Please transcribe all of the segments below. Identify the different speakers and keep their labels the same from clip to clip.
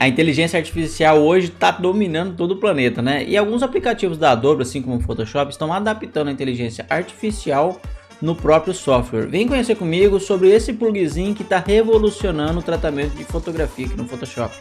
Speaker 1: a inteligência artificial hoje está dominando todo o planeta, né? E alguns aplicativos da Adobe, assim como o Photoshop, estão adaptando a inteligência artificial no próprio software. Vem conhecer comigo sobre esse plugzinho que está revolucionando o tratamento de fotografia aqui no Photoshop.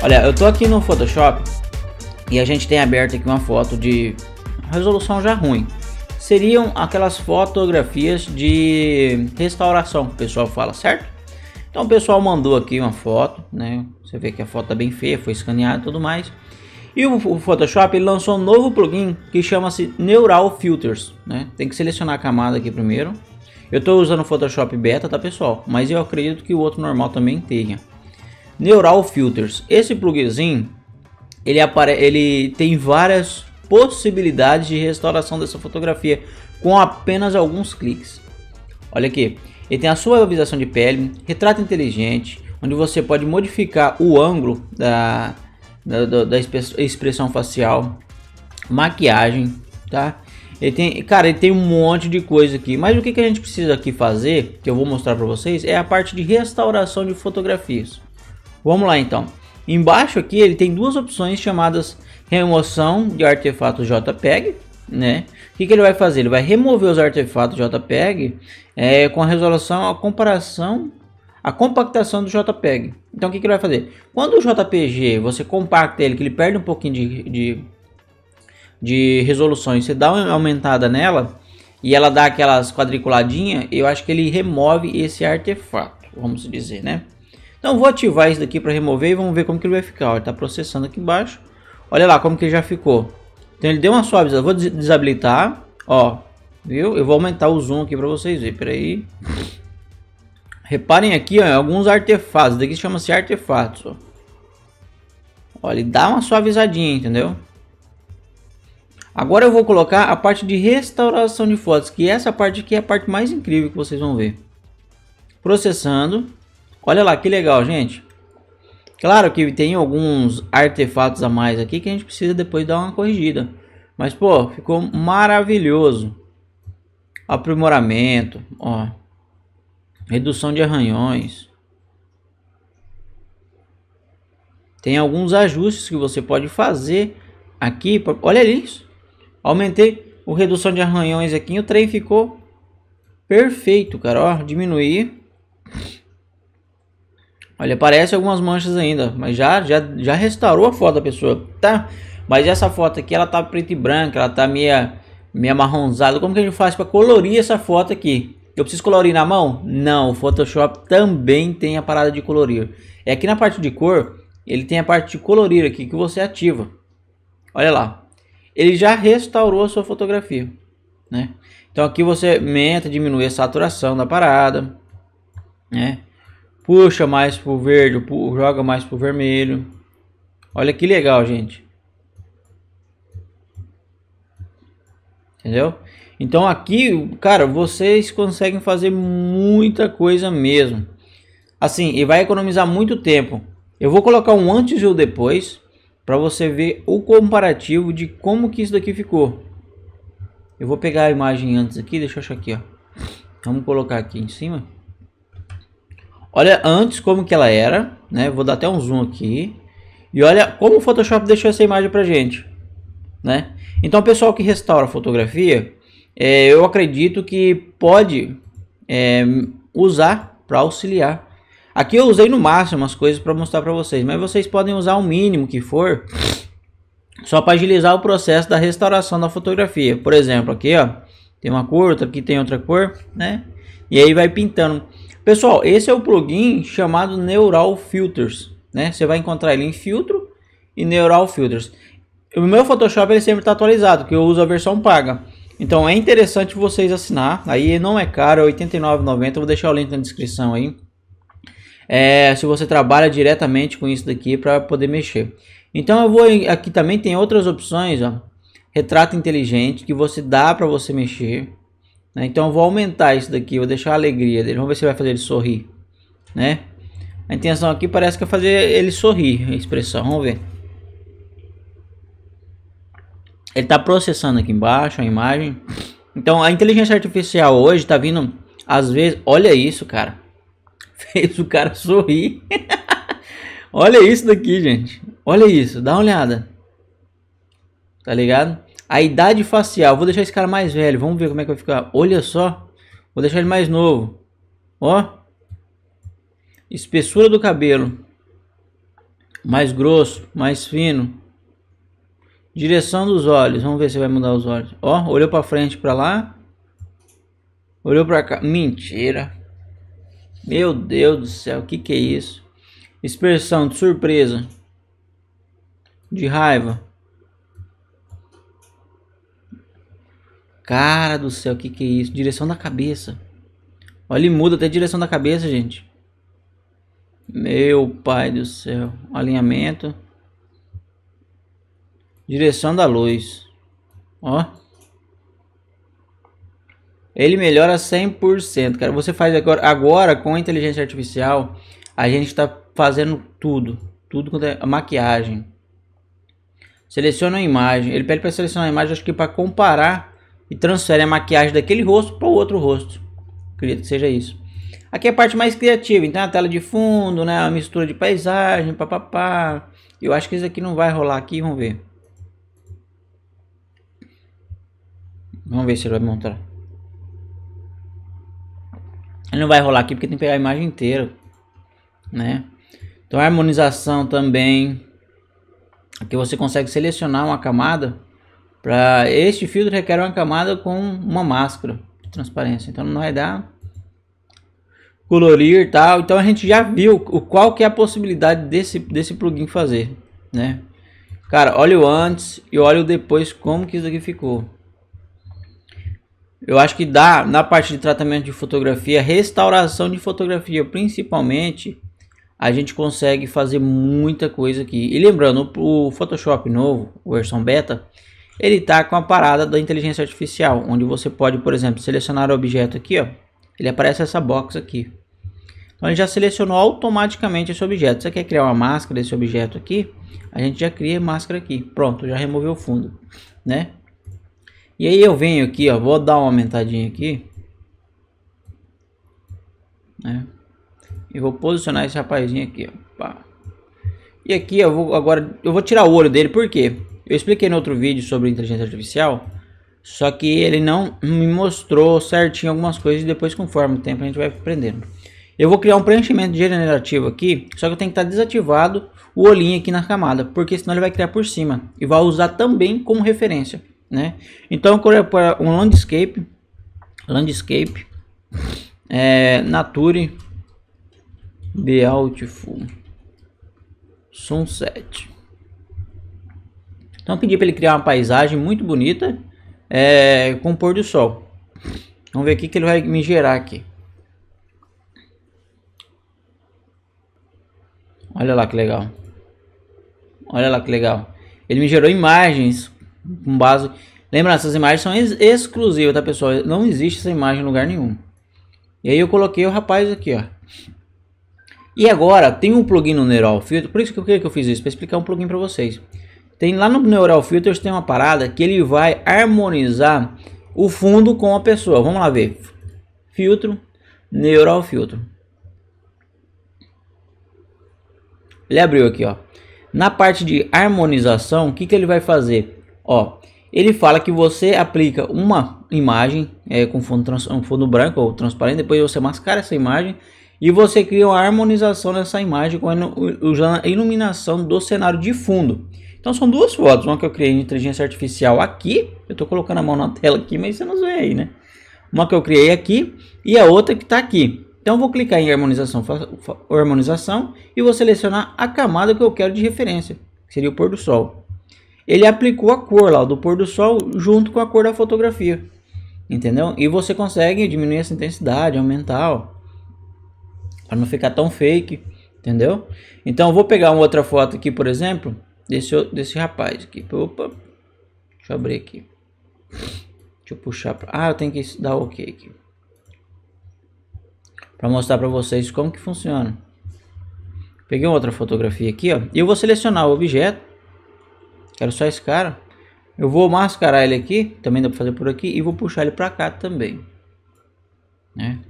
Speaker 1: Olha, eu tô aqui no Photoshop e a gente tem aberto aqui uma foto de resolução já ruim, seriam aquelas fotografias de restauração, o pessoal fala, certo? Então o pessoal mandou aqui uma foto, né? Você vê que a foto tá bem feia, foi escaneada e tudo mais. E o, Photoshop lançou um novo plugin que chama-se Neural Filters, né? Tem que selecionar a camada aqui primeiro. Eu estou usando o Photoshop Beta, tá pessoal? Mas eu acredito que o outro normal também tenha. Neural Filters. Esse pluginzinho ele, apare... ele tem várias possibilidades de restauração dessa fotografia com apenas alguns cliques. Olha aqui, ele tem a sua visualização de pele, retrato inteligente, onde você pode modificar o ângulo da, da, da, da expressão facial, maquiagem, tá? Ele tem, cara, ele tem um monte de coisa aqui. Mas o que, que a gente precisa aqui fazer, que eu vou mostrar para vocês, é a parte de restauração de fotografias. Vamos lá então. Embaixo aqui ele tem duas opções chamadas remoção de artefato JPEG, né? O que, que, ele vai fazer? Ele vai remover os artefatos JPEG é, com a resolução, a comparação, a compactação do JPEG. Então o que, que, ele vai fazer? Quando o JPG você compacta ele, que ele perde um pouquinho de, de, de resoluções, você dá uma aumentada nela e ela dá aquelas quadriculadinhas, eu acho que ele remove esse artefato, vamos dizer, né? Então vou ativar isso daqui para remover e vamos ver como que ele vai ficar. Ele está processando aqui embaixo. Olha lá como que ele já ficou. Então ele deu uma suavizada. Vou des desabilitar. Ó, viu? Eu vou aumentar o zoom aqui para vocês verem. Peraí. Reparem aqui, ó, alguns artefatos. daqui chama-se artefatos, ó. ó. ele dá uma suavizadinha, entendeu? Agora eu vou colocar a parte de restauração de fotos, que essa parte aqui é a parte mais incrível que vocês vão ver. Processando. Olha lá, que legal, gente. Claro que tem alguns artefatos a mais aqui que a gente precisa depois dar uma corrigida. Mas, pô, ficou maravilhoso. Aprimoramento, ó. Redução de arranhões. Tem alguns ajustes que você pode fazer aqui. Olha isso. Aumentei o redução de arranhões aqui. O trem ficou perfeito, cara. Ó, diminuir. Olha, aparece algumas manchas ainda, mas já, já, já restaurou a foto da pessoa, tá? Mas essa foto aqui, ela tá preta e branca, ela tá meia, meia marronzada. Como que a gente faz para colorir essa foto aqui? Eu preciso colorir na mão? Não, o Photoshop também tem a parada de colorir. É aqui na parte de cor, ele tem a parte de colorir aqui que você ativa. Olha lá. Ele já restaurou a sua fotografia, né? Então aqui você aumenta, diminui a saturação da parada, né? puxa mais pro verde, pu joga mais pro vermelho. Olha que legal, gente. Entendeu? Então aqui, cara, vocês conseguem fazer muita coisa mesmo. Assim, e vai economizar muito tempo. Eu vou colocar um antes e o um depois para você ver o comparativo de como que isso daqui ficou. Eu vou pegar a imagem antes aqui, deixa eu achar aqui, ó. Vamos colocar aqui em cima. Olha antes como que ela era, né? Vou dar até um zoom aqui. E olha como o Photoshop deixou essa imagem pra gente, né? Então, pessoal que restaura fotografia, é, eu acredito que pode é, usar para auxiliar. Aqui eu usei no máximo as coisas para mostrar para vocês, mas vocês podem usar o mínimo que for só para agilizar o processo da restauração da fotografia. Por exemplo, aqui ó, tem uma cor, aqui tem outra cor, né? E aí vai pintando. Pessoal, esse é o plugin chamado Neural Filters, né? Você vai encontrar ele em filtro e Neural Filters. O meu Photoshop ele sempre está atualizado, que eu uso a versão paga. Então é interessante vocês assinar, aí não é caro, é R$ 89,90, vou deixar o link na descrição aí. É, se você trabalha diretamente com isso daqui para poder mexer. Então eu vou aqui também tem outras opções, ó. Retrato inteligente que você dá para você mexer. Né? Então eu vou aumentar isso daqui, vou deixar a alegria dele. Vamos ver se vai fazer ele sorrir, né? A intenção aqui parece que é fazer ele sorrir, a expressão. Vamos ver. Ele está processando aqui embaixo a imagem. Então a inteligência artificial hoje está vindo, às vezes, olha isso, cara. Fez o cara sorrir. olha isso daqui, gente. Olha isso, dá uma olhada. Tá ligado? A idade facial, vou deixar esse cara mais velho, vamos ver como é que vai ficar. Olha só, vou deixar ele mais novo. Ó, espessura do cabelo, mais grosso, mais fino. Direção dos olhos, vamos ver se vai mudar os olhos. Ó, olhou para frente, para lá. Olhou para cá, mentira. Meu Deus do céu, o que que é isso? Expressão de surpresa, de raiva, Cara do céu, o que, que é isso? Direção da cabeça. Olha, ele muda até a direção da cabeça, gente. Meu pai do céu. Alinhamento. Direção da luz. Ó. Ele melhora 100%, cara. Você faz agora, agora com a inteligência artificial, a gente está fazendo tudo. Tudo quanto é maquiagem. Seleciona a imagem. Ele pede para selecionar a imagem, acho que para comparar e transfere a maquiagem daquele rosto para o outro rosto. Acredito que seja isso. Aqui é a parte mais criativa, então é a tela de fundo, né, a mistura de paisagem, papapá. Eu acho que isso aqui não vai rolar aqui, vamos ver. Vamos ver se ele vai montar. Ele não vai rolar aqui porque tem que pegar a imagem inteira, né? Então a harmonização também, aqui você consegue selecionar uma camada para este filtro requer uma camada com uma máscara de transparência. Então não vai dar colorir tal. Então a gente já viu o qual que é a possibilidade desse desse plugin fazer, né? Cara, olha o antes e olha o depois como que isso aqui ficou. Eu acho que dá na parte de tratamento de fotografia, restauração de fotografia, principalmente, a gente consegue fazer muita coisa aqui. E lembrando, o Photoshop novo, versão beta, ele está com a parada da inteligência artificial, onde você pode, por exemplo, selecionar o objeto aqui, ó, ele aparece essa box aqui. Então ele já selecionou automaticamente esse objeto. Você quer criar uma máscara desse objeto aqui? A gente já cria máscara aqui. Pronto, já removeu o fundo, né? E aí eu venho aqui, ó, vou dar uma aumentadinha aqui, né? E vou posicionar esse rapazinho aqui, ó. E aqui eu vou agora eu vou tirar o olho dele, por quê? Eu expliquei no outro vídeo sobre inteligência artificial, só que ele não me mostrou certinho algumas coisas e depois conforme o tempo a gente vai aprendendo. Eu vou criar um preenchimento generativo aqui, só que eu tenho que estar desativado o olhinho aqui na camada, porque senão ele vai criar por cima e vai usar também como referência, né? Então eu vou para um landscape, landscape, é, nature, beautiful, sunset. Então eu pedi para ele criar uma paisagem muito bonita é, com o pôr do sol. Vamos ver o que ele vai me gerar aqui. Olha lá que legal. Olha lá que legal. Ele me gerou imagens com base... Lembra, essas imagens são ex exclusivas, tá, pessoal? Não existe essa imagem em lugar nenhum. E aí eu coloquei o rapaz aqui, ó. E agora, tem um plugin no Neural Filter. Por isso que eu, que eu fiz isso, para explicar um plugin para vocês. Tem lá no Neural Filters tem uma parada que ele vai harmonizar o fundo com a pessoa. Vamos lá ver. Filtro, Neural Filtro. Ele abriu aqui, ó. Na parte de harmonização, o que, que ele vai fazer? Ó, ele fala que você aplica uma imagem é, com fundo, trans, um fundo branco ou transparente, depois você mascara essa imagem e você cria uma harmonização nessa imagem com a iluminação do cenário de fundo. Então são duas fotos, uma que eu criei de inteligência artificial aqui, eu estou colocando a mão na tela aqui, mas você não vê aí, né? Uma que eu criei aqui e a outra que está aqui. Então vou clicar em harmonização, harmonização e vou selecionar a camada que eu quero de referência, que seria o pôr do sol. Ele aplicou a cor lá do pôr do sol junto com a cor da fotografia, entendeu? E você consegue diminuir essa intensidade, aumentar, para não ficar tão fake, entendeu? Então vou pegar uma outra foto aqui, por exemplo, desse, desse rapaz aqui. Opa, deixa eu abrir aqui. Deixa eu puxar. Pra... Ah, eu tenho que dar OK aqui. Para mostrar para vocês como que funciona. Peguei outra fotografia aqui, ó. E eu vou selecionar o objeto. Quero só esse cara. Eu vou mascarar ele aqui. Também dá para fazer por aqui. E vou puxar ele para cá também. Né?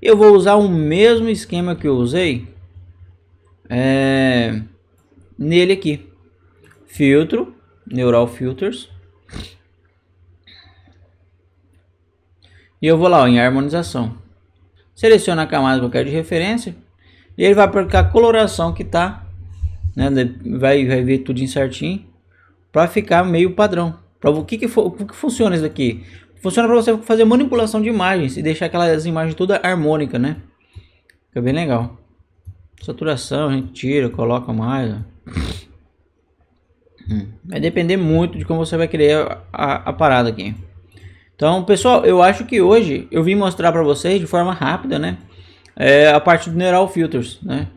Speaker 1: Eu vou usar o mesmo esquema que eu usei. É... Nele aqui filtro, neural filters. E eu vou lá ó, em harmonização. Seleciona a camada que eu quero de referência. E ele vai aplicar a coloração que tá. Né, vai, vai ver tudo certinho. Para ficar meio padrão. Para o que, que, for, o que funciona isso daqui? Funciona para você fazer manipulação de imagens e deixar aquelas imagens toda harmônica, né? Fica bem legal. Saturação a gente tira, coloca mais. Ó. Hum. Vai depender muito de como você vai querer a, a parada aqui. Então, pessoal, eu acho que hoje eu vim mostrar para vocês de forma rápida, né? É, a parte do Neural Filters, né?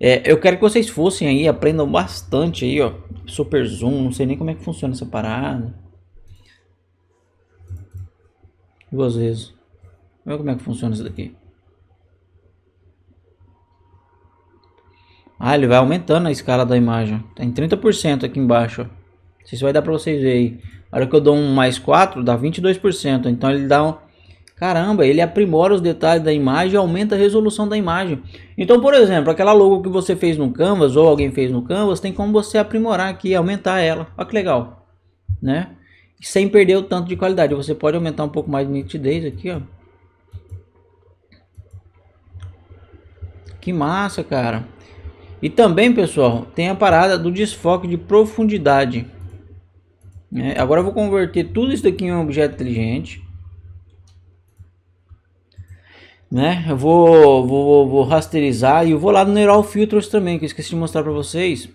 Speaker 1: É, eu quero que vocês fossem aí, aprendam bastante aí, ó. Super Zoom, não sei nem como é que funciona essa parada. Duas vezes. Vamos ver como é que funciona isso daqui. Ah, ele vai aumentando a escala da imagem. Tem 30% aqui embaixo. Ó. Isso vai dar para vocês verem. A hora que eu dou um mais 4, dá 22%. Então ele dá um... Caramba, ele aprimora os detalhes da imagem e aumenta a resolução da imagem. Então, por exemplo, aquela logo que você fez no Canvas ou alguém fez no Canvas, tem como você aprimorar aqui, aumentar ela. Olha que legal, né? Sem perder o tanto de qualidade. Você pode aumentar um pouco mais de nitidez aqui, ó. Que massa, cara. E também, pessoal, tem a parada do desfoque de profundidade. É, agora eu vou converter tudo isso daqui em um objeto inteligente. Né? Eu vou, vou, vou rasterizar e eu vou lá no Neural Filters também, que eu esqueci de mostrar para vocês.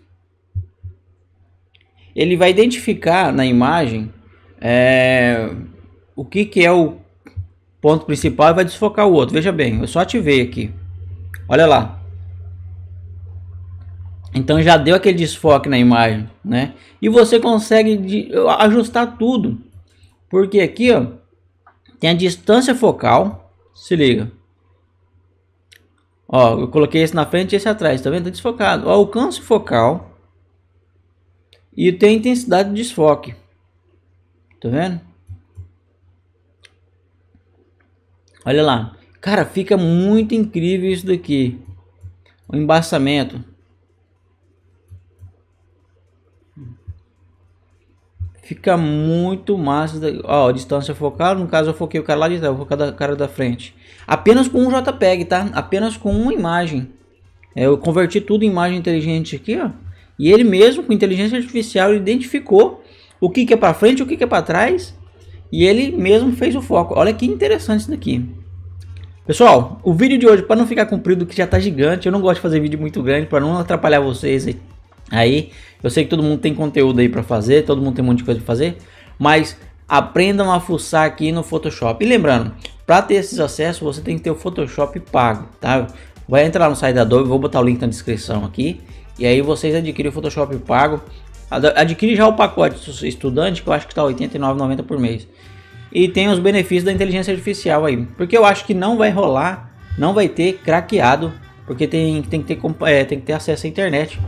Speaker 1: Ele vai identificar na imagem é, o que, que é o ponto principal e vai desfocar o outro. Veja bem, eu só ativei aqui. Olha lá, então já deu aquele desfoque na imagem, né? E você consegue de, ajustar tudo. Porque aqui, ó, tem a distância focal. Se liga. Ó, eu coloquei esse na frente e esse atrás, tá vendo? Tá desfocado. O alcance focal. E tem a intensidade de desfoque. Tá vendo? Olha lá. Cara, fica muito incrível isso daqui. O embaçamento. fica muito massa. Ó, distância focal, no caso eu foquei o cara lá de trás, vou focar o cara da frente. Apenas com um JPEG, tá? Apenas com uma imagem. É, eu converti tudo em imagem inteligente aqui, ó. E ele mesmo, com inteligência artificial, identificou o que, que é para frente, o que, que é para trás. E ele mesmo fez o foco. Olha que interessante isso daqui. Pessoal, o vídeo de hoje, para não ficar comprido, que já tá gigante, eu não gosto de fazer vídeo muito grande para não atrapalhar vocês aí. Aí, eu sei que todo mundo tem conteúdo aí para fazer, todo mundo tem um monte de coisa para fazer, mas aprendam a fuçar aqui no Photoshop. E lembrando, para ter esses acessos, você tem que ter o Photoshop pago, tá? Vai entrar no site da Adobe, vou botar o link na descrição aqui, e aí vocês adquirem o Photoshop pago. Adquire já o pacote estudante, que eu acho que tá R$ 89,90 por mês. E tem os benefícios da inteligência artificial aí, porque eu acho que não vai rolar, não vai ter craqueado, porque tem, tem, que, ter, é, tem que ter acesso à internet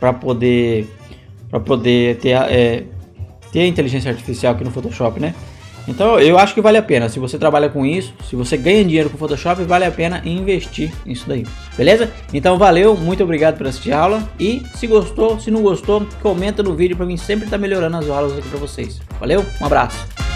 Speaker 1: para poder para poder ter é, ter inteligência artificial aqui no Photoshop, né? Então eu acho que vale a pena. Se você trabalha com isso, se você ganha dinheiro com Photoshop, vale a pena investir nisso daí. Beleza? Então valeu, muito obrigado por assistir a aula. E se gostou, se não gostou, comenta no vídeo para mim sempre estar tá melhorando as aulas aqui para vocês. Valeu, um abraço.